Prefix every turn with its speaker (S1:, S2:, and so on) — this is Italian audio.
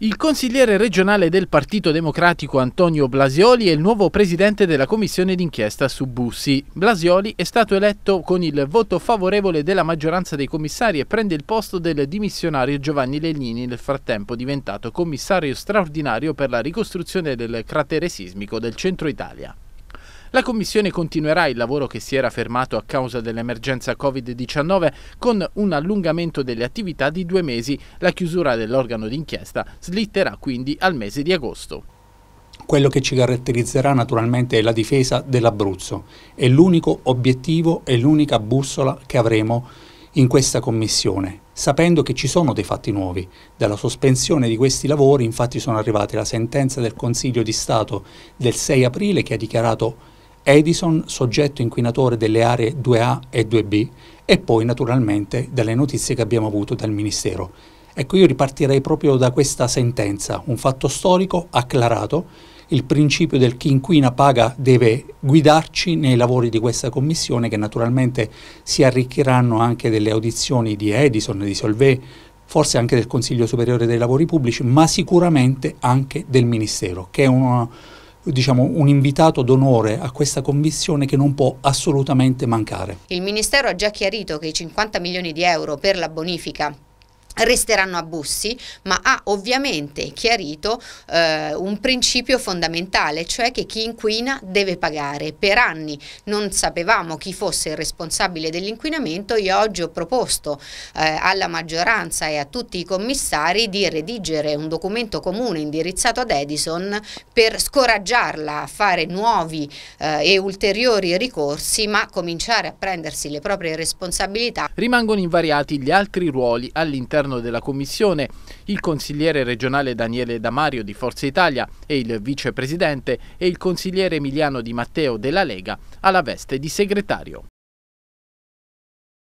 S1: Il consigliere regionale del Partito Democratico Antonio Blasioli è il nuovo presidente della commissione d'inchiesta su Bussi. Blasioli è stato eletto con il voto favorevole della maggioranza dei commissari e prende il posto del dimissionario Giovanni Legnini, nel frattempo diventato commissario straordinario per la ricostruzione del cratere sismico del centro Italia. La Commissione continuerà il lavoro che si era fermato a causa dell'emergenza Covid-19 con un allungamento delle attività di due mesi. La chiusura dell'organo d'inchiesta slitterà quindi al mese di agosto.
S2: Quello che ci caratterizzerà naturalmente è la difesa dell'Abruzzo. È l'unico obiettivo e l'unica bussola che avremo in questa commissione, sapendo che ci sono dei fatti nuovi. Dalla sospensione di questi lavori infatti sono arrivate la sentenza del Consiglio di Stato del 6 aprile che ha dichiarato Edison, soggetto inquinatore delle aree 2A e 2B e poi naturalmente dalle notizie che abbiamo avuto dal Ministero. Ecco, io ripartirei proprio da questa sentenza, un fatto storico acclarato, il principio del chi inquina paga deve guidarci nei lavori di questa commissione che naturalmente si arricchiranno anche delle audizioni di Edison, di Solvay, forse anche del Consiglio Superiore dei Lavori Pubblici, ma sicuramente anche del Ministero, che è uno diciamo, un invitato d'onore a questa commissione che non può assolutamente mancare.
S3: Il Ministero ha già chiarito che i 50 milioni di euro per la bonifica resteranno a bussi, ma ha ovviamente chiarito eh, un principio fondamentale, cioè che chi inquina deve pagare. Per anni non sapevamo chi fosse il responsabile dell'inquinamento, io oggi ho proposto eh, alla maggioranza e a tutti i commissari di redigere un documento comune indirizzato ad Edison per scoraggiarla a fare nuovi eh, e ulteriori ricorsi, ma cominciare a prendersi le proprie responsabilità.
S1: Rimangono invariati gli altri ruoli all'interno all'interno della Commissione il consigliere regionale Daniele Damario di Forza Italia e il vicepresidente e il consigliere
S2: Emiliano Di Matteo della Lega alla veste di segretario.